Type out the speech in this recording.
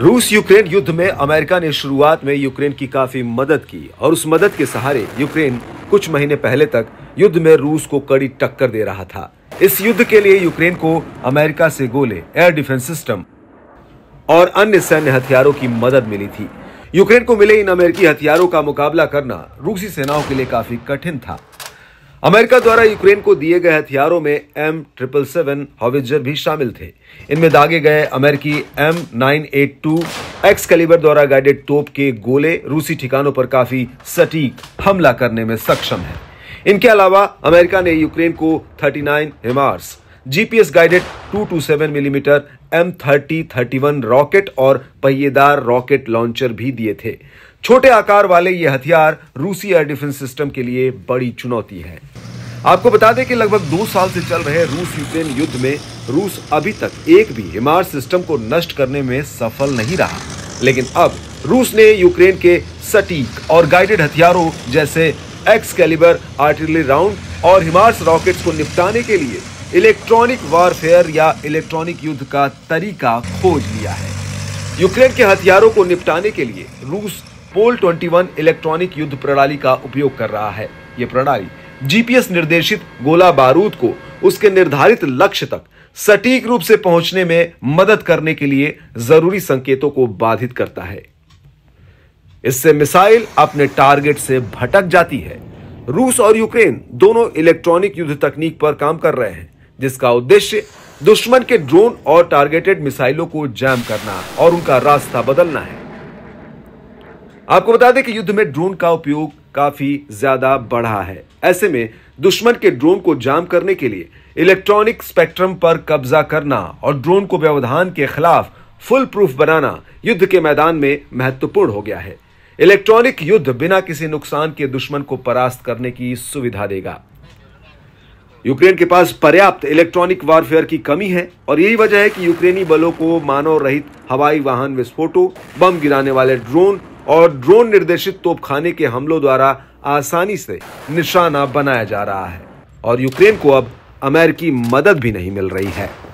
रूस यूक्रेन युद्ध में अमेरिका ने शुरुआत में यूक्रेन की काफी मदद की और उस मदद के सहारे यूक्रेन कुछ महीने पहले तक युद्ध में रूस को कड़ी टक्कर दे रहा था इस युद्ध के लिए यूक्रेन को अमेरिका से गोले एयर डिफेंस सिस्टम और अन्य सैन्य हथियारों की मदद मिली थी यूक्रेन को मिले इन अमेरिकी हथियारों का मुकाबला करना रूसी सेनाओं के लिए काफी कठिन था अमेरिका द्वारा यूक्रेन को दिए गए हथियारों में एम ट्रिपल सेवन हॉविजर भी शामिल थे इनमें दागे गए अमेरिकी M nine eight two Excalibur द्वारा गाइडेड तोप के गोले रूसी ठिकानों पर काफी सटीक हमला करने में सक्षम है इनके अलावा अमेरिका ने यूक्रेन को 39 nine HIMARS GPS guided 227 millimetre M thirty thirty one rocket और पहिएदार रॉकेट लॉन्चर भी दिए थे छोटे आकार वाले ये हथियार रूसी एयर डिफेंस सिस्टम के लिए बड़ी चुनौती है आपको बता दें कि लगभग दो साल से चल रहे रूस यूक्रेन युद्ध में रूस अभी तक एक भी हिमार सिस्टम को नष्ट करने में सफल नहीं रहा लेकिन अब रूस ने यूक्रेन के सटीक और गाइडेड हथियारों जैसे एक्स कैलिबर आर्टिलरी राउंड और हिमार्स रॉकेट्स को निपटाने के लिए इलेक्ट्रॉनिक वॉरफेयर या इलेक्ट्रॉनिक युद्ध का तरीका खोज लिया है यूक्रेन के हथियारों को निपटाने के लिए रूस पोल 21 इलेक्ट्रॉनिक युद्ध प्रणाली का उपयोग कर रहा है ये प्रणाली जीपीएस निर्देशित गोला बारूद को उसके निर्धारित लक्ष्य तक सटीक रूप से पहुंचने में मदद करने के लिए जरूरी संकेतों को बाधित करता है इससे मिसाइल अपने टारगेट से भटक जाती है रूस और यूक्रेन दोनों इलेक्ट्रॉनिक युद्ध तकनीक पर काम कर रहे हैं जिसका उद्देश्य दुश्मन के ड्रोन और टारगेटेड मिसाइलों को जैम करना और उनका रास्ता बदलना है आपको बता दें कि युद्ध में ड्रोन का उपयोग काफी ज्यादा बढ़ा है ऐसे में दुश्मन के ड्रोन को जाम करने के लिए इलेक्ट्रॉनिक स्पेक्ट्रम पर कब्जा करना और ड्रोन को व्यवधान के खिलाफ फुल प्रूफ बनाना युद्ध के मैदान में महत्वपूर्ण हो गया है इलेक्ट्रॉनिक युद्ध बिना किसी नुकसान के दुश्मन को परास्त करने की सुविधा देगा यूक्रेन के पास पर्याप्त इलेक्ट्रॉनिक वारफेयर की कमी है और यही वजह है कि यूक्रेनी बलों को मानव रहित हवाई वाहन विस्फोटों बम गिराने वाले ड्रोन और ड्रोन निर्देशित तोपखाने के हमलों द्वारा आसानी से निशाना बनाया जा रहा है और यूक्रेन को अब अमेरिकी मदद भी नहीं मिल रही है